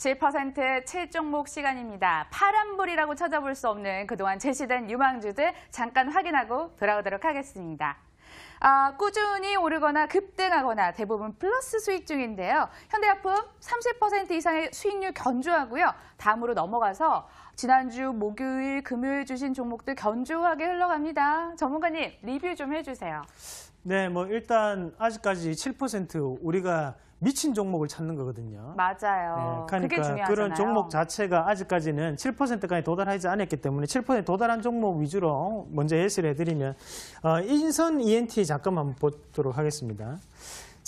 7%의 7종목 시간입니다. 파란불이라고 찾아볼 수 없는 그동안 제시된 유망주들 잠깐 확인하고 돌아오도록 하겠습니다. 아, 꾸준히 오르거나 급등하거나 대부분 플러스 수익 중인데요. 현대약품 30% 이상의 수익률 견주하고요. 다음으로 넘어가서 지난주 목요일, 금요일 주신 종목들 견주하게 흘러갑니다. 전문가님 리뷰 좀 해주세요. 네, 뭐 일단 아직까지 7% 우리가 미친 종목을 찾는 거거든요. 맞아요. 네, 그러니까 그런 종목 자체가 아직까지는 7%까지 도달하지 않았기 때문에 7% 도달한 종목 위주로 먼저 예시를 해드리면 어, 인선 ENT 잠깐만 보도록 하겠습니다.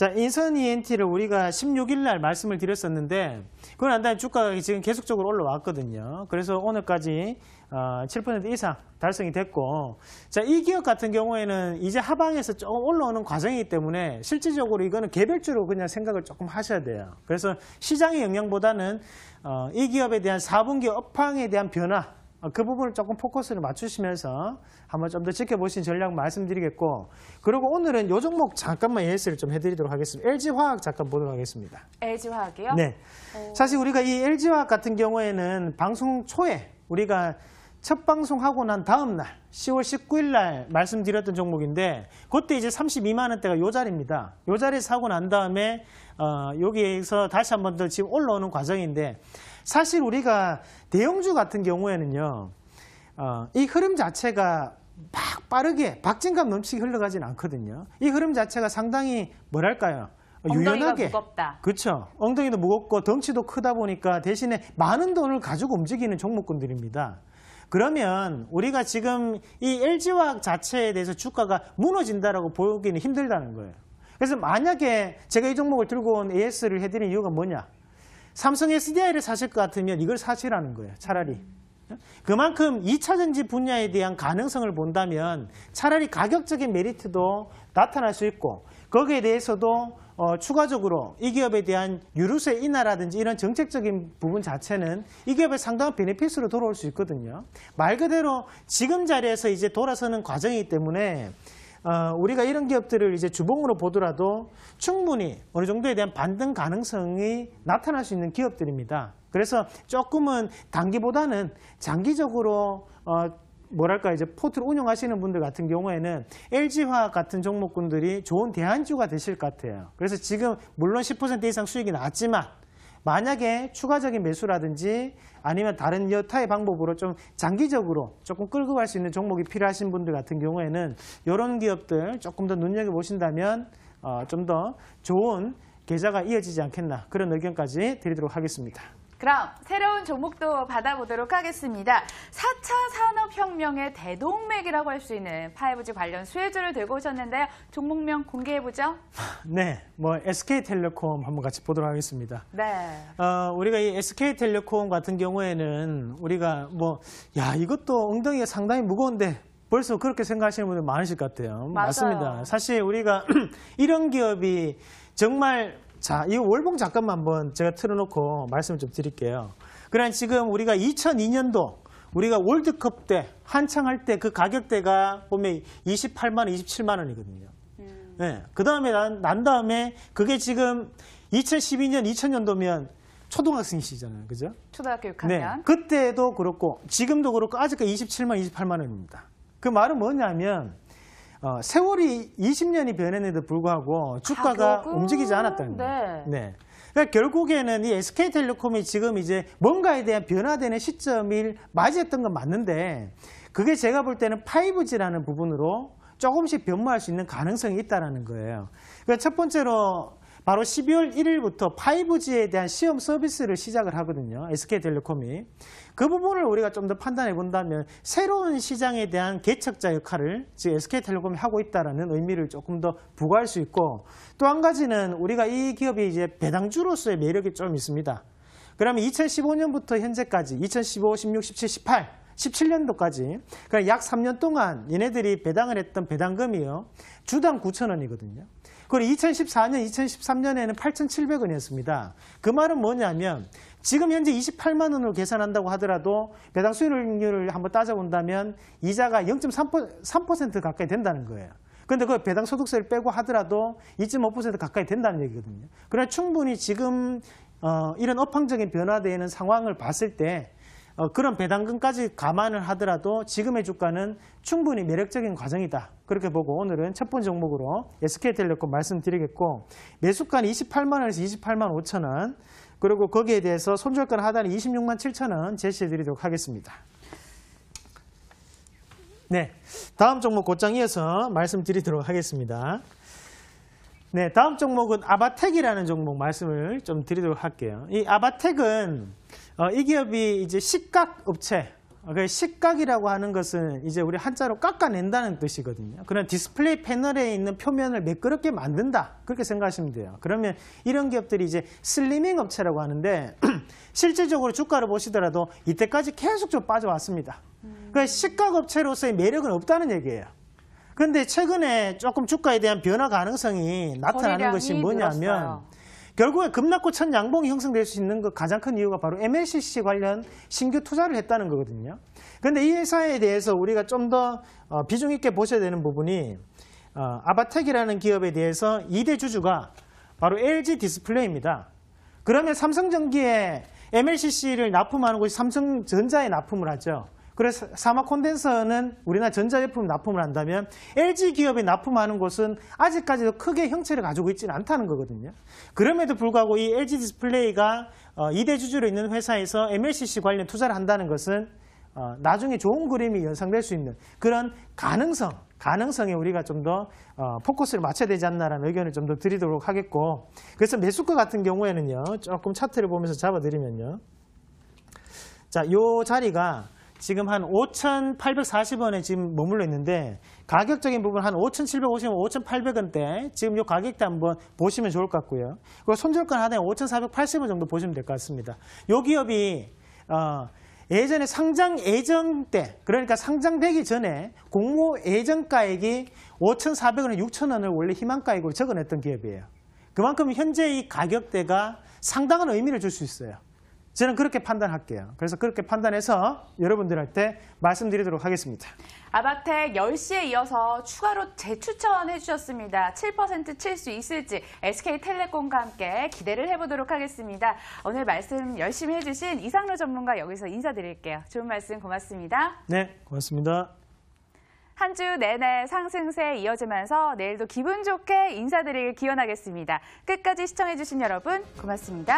자, 인선 ENT를 우리가 16일 날 말씀을 드렸었는데 그건 안다니 주가가 지금 계속적으로 올라왔거든요. 그래서 오늘까지 7% 어, 이상 달성이 됐고 자, 이 기업 같은 경우에는 이제 하방에서 조금 올라오는 과정이기 때문에 실질적으로 이거는 개별적으로 그냥 생각을 조금 하셔야 돼요. 그래서 시장의 영향보다는 어, 이 기업에 대한 4분기 업황에 대한 변화 어, 그 부분을 조금 포커스를 맞추시면서 한번 좀 더 지켜보신 전략 말씀드리겠고 그리고 오늘은 요 종목 잠깐만 예스를 좀 해드리도록 하겠습니다. LG화학 잠깐 보도록 하겠습니다. LG화학이요? 네. 오. 어. 사실 우리가 이 LG화학 같은 경우에는 방송 초에 우리가 첫 방송하고 난 다음 날 10월 19일 날 말씀드렸던 종목인데 그때 이제 32만 원대가 요 자리입니다. 요 자리 에서하고난 다음에 어, 여기에서 다시 한 번 더 지금 올라오는 과정인데 사실 우리가 대형주 같은 경우에는요. 어, 이 흐름 자체가 막 빠르게 박진감 넘치게 흘러가진 않거든요. 이 흐름 자체가 상당히 뭐랄까요? 유연하게 무겁다. 그렇죠. 엉덩이도 무겁고 덩치도 크다 보니까 대신에 많은 돈을 가지고 움직이는 종목군들입니다. 그러면 우리가 지금 이 LG화 학 자체에 대해서 주가가 무너진다라고 보기는 힘들다는 거예요. 그래서 만약에 제가 이 종목을 들고 온 AS를 해드린 이유가 뭐냐? 삼성 SDI를 사실 것 같으면 이걸 사실하는 거예요. 차라리. 그만큼 2차 전지 분야에 대한 가능성을 본다면 차라리 가격적인 메리트도 나타날 수 있고 거기에 대해서도 어, 추가적으로 이 기업에 대한 유류세 인하라든지 이런 정책적인 부분 자체는 이기업의 상당한 베네핏으로 돌아올 수 있거든요. 말 그대로 지금 자리에서 이제 돌아서는 과정이기 때문에 어, 우리가 이런 기업들을 이제 주봉으로 보더라도 충분히 어느 정도에 대한 반등 가능성이 나타날 수 있는 기업들입니다. 그래서 조금은 단기보다는 장기적으로 어, 뭐랄까 이제 포트를 운영하시는 분들 같은 경우에는 LG화 같은 종목군들이 좋은 대안주가 되실 것 같아요. 그래서 지금 물론 10% 이상 수익이 나왔지만 만약에 추가적인 매수라든지 아니면 다른 여타의 방법으로 좀 장기적으로 조금 끌고 갈 수 있는 종목이 필요하신 분들 같은 경우에는 이런 기업들 조금 더 눈여겨보신다면 어, 좀 더 좋은 계좌가 이어지지 않겠나 그런 의견까지 드리도록 하겠습니다. 그럼 새로운 종목도 받아보도록 하겠습니다. 4차 산업혁명의 대동맥이라고 할 수 있는 5G 관련 수혜주를 들고 오셨는데요. 종목명 공개해보죠. 네, 뭐 SK텔레콤 한번 같이 보도록 하겠습니다. 네. 어, 우리가 이 SK텔레콤 같은 경우에는 우리가 뭐, 야, 이것도 엉덩이가 상당히 무거운데 벌써 그렇게 생각하시는 분들 많으실 것 같아요. 맞아요. 맞습니다. 사실 우리가 이런 기업이 정말 자, 이 월봉 잠깐만 한번 제가 틀어놓고 말씀을 좀 드릴게요. 그러나 지금 우리가 2002년도 우리가 월드컵 때 한창 할 때 그 가격대가 보면 28만 원, 27만 원이거든요. 음. 네, 그 다음에 난, 난 다음에 그게 지금 2012년, 2000년도면 초등학생 이 시잖아요. 그죠? 초등학교 6학 네, 그때도 그렇고 지금도 그렇고 아직까지 27만, 28만 원입니다. 그 말은 뭐냐면 어, 세월이 20년이 변했는데도 불구하고 주가가 가격은... 움직이지 않았다는 거예요. 네. 네. 그러니까 결국에는 이 SK텔레콤이 지금 이제 뭔가에 대한 변화되는 시점을 맞이했던 건 맞는데 그게 제가 볼 때는 5G라는 부분으로 조금씩 변모할 수 있는 가능성이 있다는 거예요. 그러니까 첫 번째로 바로 12월 1일부터 5G에 대한 시험 서비스를 시작을 하거든요. SK텔레콤이. 그 부분을 우리가 좀 더 판단해 본다면 새로운 시장에 대한 개척자 역할을 지 SK텔레콤이 하고 있다는 의미를 조금 더 부과할 수 있고 또 한 가지는 우리가 이 기업이 이제 배당주로서의 매력이 좀 있습니다. 그러면 2015년부터 현재까지 2015, 16, 17, 18 17년도까지 약 3년 동안 얘네들이 배당을 했던 배당금이요. 주당 9천 원이거든요. 그리고 2014년, 2013년에는 8,700원이었습니다. 그 말은 뭐냐면 지금 현재 28만 원으로 계산한다고 하더라도 배당 수익률을 한번 따져본다면 이자가 0.3% 가까이 된다는 거예요. 그런데그 배당 소득세를 빼고 하더라도 2.5% 가까이 된다는 얘기거든요. 그러나 충분히 지금 어, 이런 업황적인 변화되는 상황을 봤을 때 어, 그런 배당금까지 감안을 하더라도 지금의 주가는 충분히 매력적인 과정이다. 그렇게 보고 오늘은 첫 번째 종목으로 SK텔레콤 말씀드리겠고 매수가는 28만 원에서 28만 5천 원 그리고 거기에 대해서 손절권 하단이 26만 7천 원 제시해드리도록 하겠습니다. 네, 다음 종목 곧장 이어서 말씀드리도록 하겠습니다. 네, 다음 종목은 아바텍이라는 종목 말씀을 좀 드리도록 할게요. 이 아바텍은 어, 이 기업이 이제 시각 업체, 어, 그 시각이라고 하는 것은 이제 우리 한자로 깎아낸다는 뜻이거든요. 그런 디스플레이 패널에 있는 표면을 매끄럽게 만든다. 그렇게 생각하시면 돼요. 그러면 이런 기업들이 이제 슬리밍 업체라고 하는데 실질적으로 주가를 보시더라도 이때까지 계속 좀 빠져왔습니다. 음. 그러니까 시각 업체로서의 매력은 없다는 얘기예요. 그런데 최근에 조금 주가에 대한 변화 가능성이 나타나는 것이 뭐냐면 늘었어요. 결국에 급락고 천 양봉이 형성될 수 있는 그 가장 큰 이유가 바로 MLCC 관련 신규 투자를 했다는 거거든요. 그런데 이 회사에 대해서 우리가 좀더 어, 비중 있게 보셔야 되는 부분이 어, 아바텍이라는 기업에 대해서 2대 주주가 바로 LG 디스플레이입니다. 그러면 삼성전기에 MLCC를 납품하는 곳이 삼성전자에 납품을 하죠. 그래서 사마 콘덴서는 우리나라 전자제품 납품을 한다면 LG 기업이 납품하는 곳은 아직까지도 크게 형체를 가지고 있지는 않다는 거거든요. 그럼에도 불구하고 이 LG 디스플레이가 2대 어, 주주로 있는 회사에서 MLCC 관련 투자를 한다는 것은 어, 나중에 좋은 그림이 연상될 수 있는 그런 가능성, 가능성에 우리가 좀더 어, 포커스를 맞춰야 되지 않나라는 의견을 좀 더 드리도록 하겠고 그래서 매수가 같은 경우에는요. 조금 차트를 보면서 잡아드리면요. 자, 이 자리가 지금 한 5,840원에 지금 머물러 있는데 가격적인 부분 한 5,750원, 5,800원대 지금 요 가격대 한번 보시면 좋을 것 같고요. 그리고 손절가 하단에 5,480원 정도 보시면 될 것 같습니다. 이 기업이 어, 예전에 상장 예정 때, 그러니까 상장되기 전에 공모 예정가액이 5,400원에 6,000원을 원래 희망가액으로 적어냈던 기업이에요. 그만큼 현재 이 가격대가 상당한 의미를 줄 수 있어요. 저는 그렇게 판단할게요. 그래서 그렇게 판단해서 여러분들한테 말씀드리도록 하겠습니다. 아바텍 10시에 이어서 추가로 재추천해 주셨습니다. 7%칠 수 있을지 SK텔레콤과 함께 기대를 해보도록 하겠습니다. 오늘 말씀 열심히 해주신 이상로 전문가 여기서 인사드릴게요. 좋은 말씀 고맙습니다. 네, 고맙습니다. 한 주 내내 상승세 이어지면서 내일도 기분 좋게 인사드리길 기원하겠습니다. 끝까지 시청해주신 여러분 고맙습니다.